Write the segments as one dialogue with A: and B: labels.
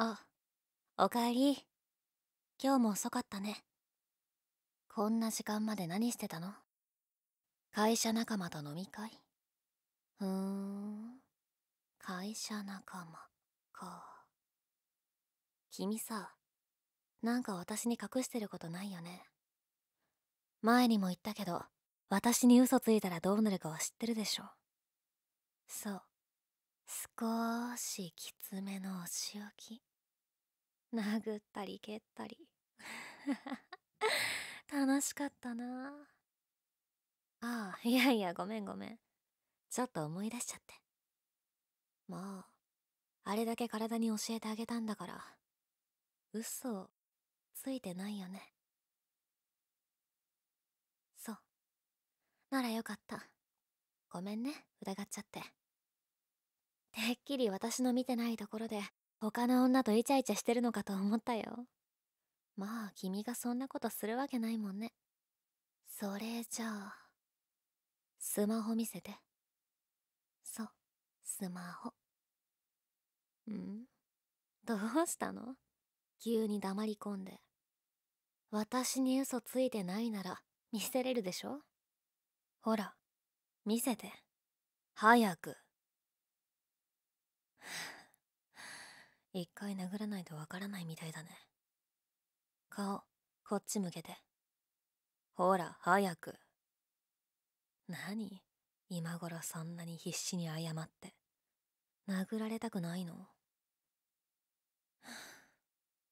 A: あおかえり今日も遅かったねこんな時間まで何してたの会社仲間と飲み会ふーん会社仲間か君さなんか私に隠してることないよね前にも言ったけど私に嘘ついたらどうなるかは知ってるでしょそう少しきつめのお仕置き殴ったり蹴ったり楽しかったなああいやいやごめんごめんちょっと思い出しちゃってもうあれだけ体に教えてあげたんだから嘘ついてないよねそうならよかったごめんね疑っちゃっててっきり私の見てないところで他の女とイチャイチャしてるのかと思ったよ。まあ君がそんなことするわけないもんね。それじゃあ、スマホ見せて。そう、スマホ。んどうしたの急に黙り込んで。私に嘘ついてないなら見せれるでしょほら、見せて。早く。一回殴らないとわからないみたいだね。顔、こっち向けて。ほら、早く。何今頃そんなに必死に謝って。殴られたくないの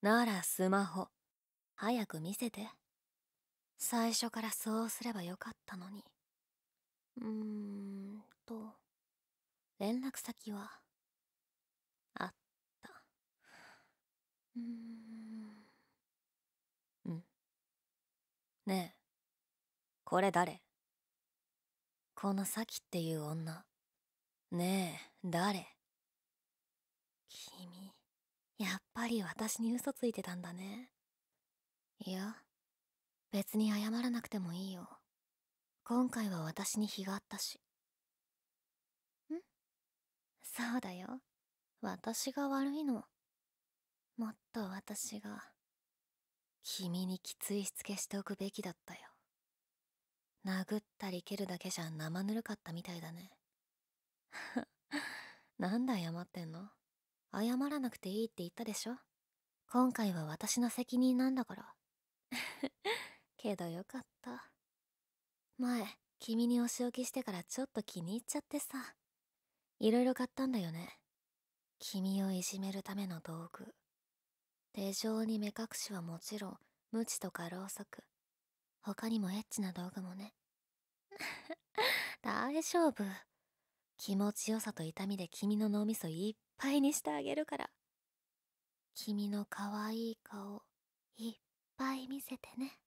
A: ならスマホ、早く見せて。最初からそうすればよかったのに。うーんと、連絡先はねえこれ誰この咲っていう女ねえ誰君やっぱり私に嘘ついてたんだねいや別に謝らなくてもいいよ今回は私に非があったしんそうだよ私が悪いのもっと私が君にきついしつけしておくべきだったよ殴ったり蹴るだけじゃ生ぬるかったみたいだね なんで謝ってんの謝らなくていいって言ったでしょ今回は私の責任なんだから けどよかった前君にお仕置きしてからちょっと気に入っちゃってさいろいろ買ったんだよね君をいじめるための道具手錠に目隠しはもちろん、無知とかろうそく。他にもエッチな道具もね。大丈夫。気持ちよさと痛みで君の脳みそいっぱいにしてあげるから。君の可愛い顔、いっぱい見せてね。